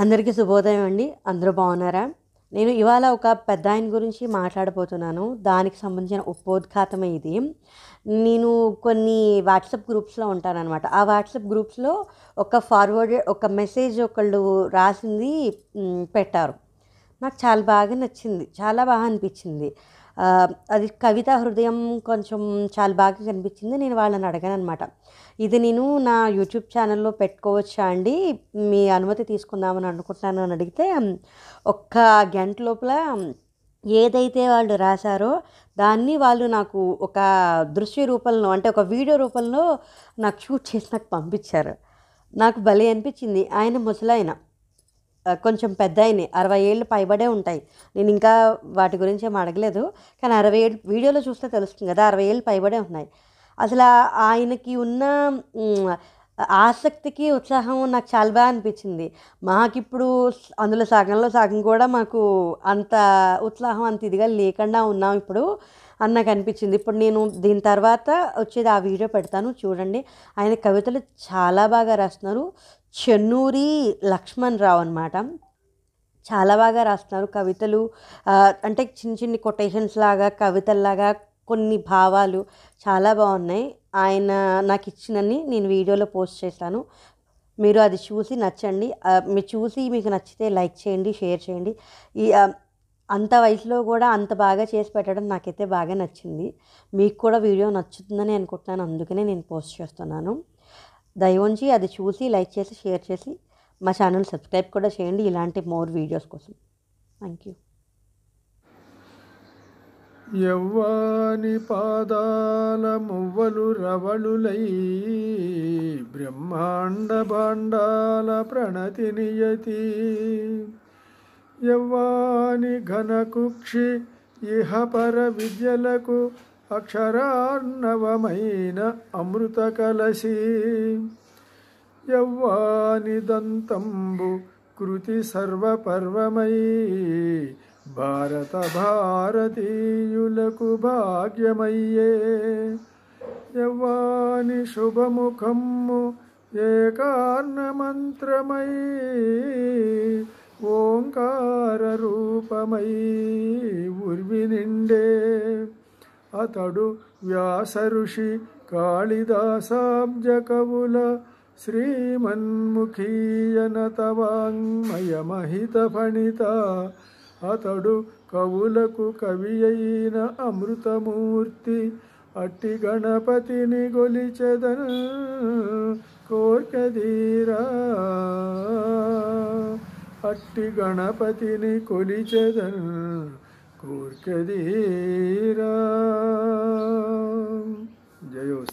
అందరికీ శుభోదయం అండి అందరూ బాగున్నారా నేను ఇవాళ ఒక పెద్ద ఆయన గురించి మాట్లాడబోతున్నాను దానికి సంబంధించిన ఉపోద్ఘాతమే ఇది నేను కొన్ని వాట్సాప్ గ్రూప్స్లో ఉంటానన్నమాట ఆ వాట్సాప్ గ్రూప్స్లో ఒక ఫార్వర్డ్ ఒక మెసేజ్ ఒకళ్ళు రాసింది పెట్టారు నాకు చాలా బాగా నచ్చింది చాలా బాగా అనిపించింది అది కవిత హృదయం కొంచెం చాలా బాగా కనిపించింది నేను వాళ్ళని అడగాను అనమాట ఇది నేను నా యూట్యూబ్ ఛానల్లో పెట్టుకోవచ్చా అండి మీ అనుమతి తీసుకుందామని అనుకుంటున్నాను అని అడిగితే ఒక్క గంట లోపల ఏదైతే వాళ్ళు రాశారో దాన్ని వాళ్ళు నాకు ఒక దృశ్య రూపంలో అంటే ఒక వీడియో రూపంలో నాకు షూట్ చేసి నాకు పంపించారు నాకు భలే అనిపించింది ఆయన ముసలాయన కొంచెం పెద్ద అయినాయి అరవై ఏళ్ళు పైబడే ఉంటాయి నేను ఇంకా వాటి గురించి ఏం అడగలేదు కానీ అరవై ఏడు వీడియోలో చూస్తే తెలుస్తుంది కదా అరవై ఏళ్ళు పైబడే ఉన్నాయి అసలు ఆయనకి ఉన్న ఆసక్తికి ఉత్సాహం నాకు చాలా బాగా అనిపించింది మాకిప్పుడు అందులో సగంలో సగం కూడా మాకు అంత ఉత్సాహం అంత ఇదిగా లేకుండా ఉన్నాం ఇప్పుడు అని నాకు అనిపించింది ఇప్పుడు నేను దీని తర్వాత వచ్చేది ఆ వీడియో పెడతాను చూడండి ఆయన కవితలు చాలా బాగా రాస్తున్నారు చెన్నూరి లక్ష్మణ్ రావు అనమాట చాలా బాగా రాస్తున్నారు కవితలు అంటే చిన్న చిన్ని కొటేషన్స్ లాగా కవితల్లాగా కొన్ని భావాలు చాలా బాగున్నాయి ఆయన నాకు ఇచ్చినన్ని నేను వీడియోలో పోస్ట్ చేశాను మీరు అది చూసి నచ్చండి మీరు చూసి మీకు నచ్చితే లైక్ చేయండి షేర్ చేయండి ఈ అంత వయసులో కూడా అంత బాగా చేసి పెట్టడం నాకైతే బాగా నచ్చింది మీకు కూడా వీడియో నచ్చుతుందని అనుకుంటున్నాను అందుకనే నేను పోస్ట్ చేస్తున్నాను దయ ఉంచి అది చూసి లైక్ చేసి షేర్ చేసి మా ఛానల్ సబ్స్క్రైబ్ కూడా చేయండి ఇలాంటి మోర్ వీడియోస్ కోసం థ్యాంక్ యూ యవ్వాని పాదాల మువ్వలు రవళులై బ్రహ్మాండ భాండాల ప్రణతి నియతి ఘనకుక్షి ఘనకుక్షి పర విద్యలకు అక్షరార్ణవమైన అమృత కలసి కలశీ దంతంబు కృతి సర్వపర్వమై భారత భారతీయులకు భాగ్యమయ్యే యవ్వాని శుభముఖము ఏ కారణమంత్రమై ఓంకార రూపమై ఉర్వి నిండే అతడు వ్యాసఋషి కాళిదాసాబ్జ కవుల శ్రీమన్ముఖీయనతవాంగ్మయమహిత ఫణిత అతడు కవులకు కవి అయిన అమృతమూర్తి అట్టి గణపతిని గొలిచెదన కోర్కదీరా అట్టి గణపతిని కొలిచెదన్ Kurka